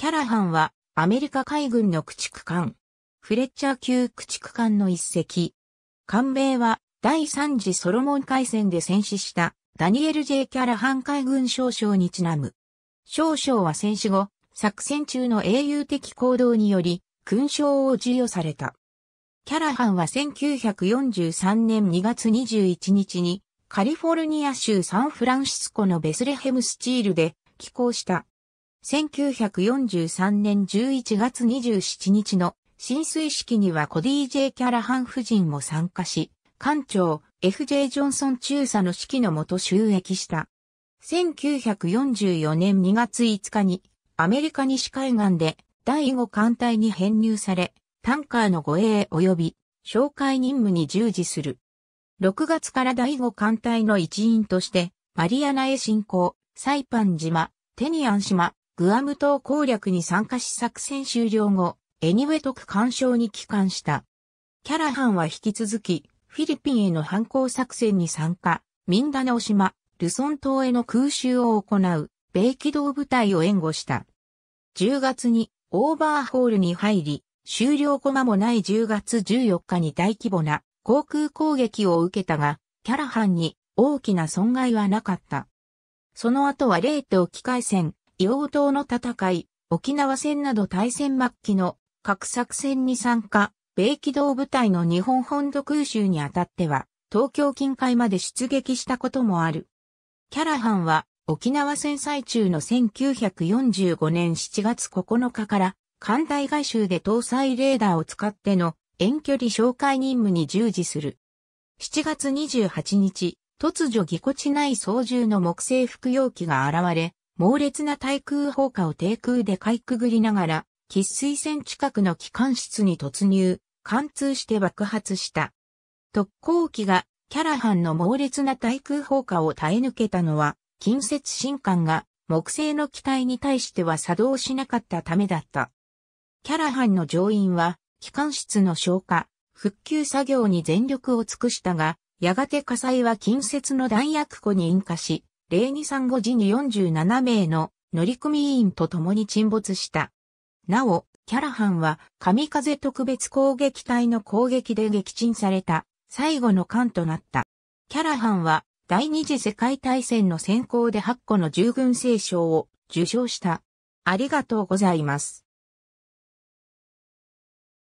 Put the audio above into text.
キャラハンはアメリカ海軍の駆逐艦、フレッチャー級駆逐艦の一隻。艦名は第3次ソロモン海戦で戦死したダニエル・ J・ キャラハン海軍少将にちなむ。少将は戦死後、作戦中の英雄的行動により、勲章を授与された。キャラハンは1943年2月21日にカリフォルニア州サンフランシスコのベスレヘムスチールで寄港した1943年11月27日の浸水式にはコディ J. キャラハン夫人も参加し、艦長 F.J. ジョンソン中佐の指揮のもと収益した。1944年2月5日にアメリカ西海岸で第5艦隊に編入され、タンカーの護衛及び紹介任務に従事する。6月から第5艦隊の一員として、マリアナへ進行、サイパン島、テニアン島、グアム島攻略に参加し作戦終了後、エニウェトク干渉に帰還した。キャラハンは引き続き、フィリピンへの反抗作戦に参加、ミンダナオ島、ルソン島への空襲を行う、米機動部隊を援護した。10月にオーバーホールに入り、終了後間もない10月14日に大規模な航空攻撃を受けたが、キャラハンに大きな損害はなかった。その後は0と機械戦、硫黄島の戦い、沖縄戦など大戦末期の各作戦に参加、米機動部隊の日本本土空襲にあたっては、東京近海まで出撃したこともある。キャラハンは、沖縄戦最中の1945年7月9日から、艦隊外周で搭載レーダーを使っての遠距離哨戒任務に従事する。7月28日、突如ぎこちない操縦の木製服用機が現れ、猛烈な対空砲火を低空でかいくぐりながら、喫水線近くの機関室に突入、貫通して爆発した。特攻機がキャラハンの猛烈な対空砲火を耐え抜けたのは、近接新艦が木製の機体に対しては作動しなかったためだった。キャラハンの乗員は、機関室の消火、復旧作業に全力を尽くしたが、やがて火災は近接の弾薬庫に引火し、0235時に47名の乗組員と共に沈没した。なお、キャラハンは神風特別攻撃隊の攻撃で撃沈された最後の艦となった。キャラハンは第二次世界大戦の先行で8個の従軍聖賞を受賞した。ありがとうございます。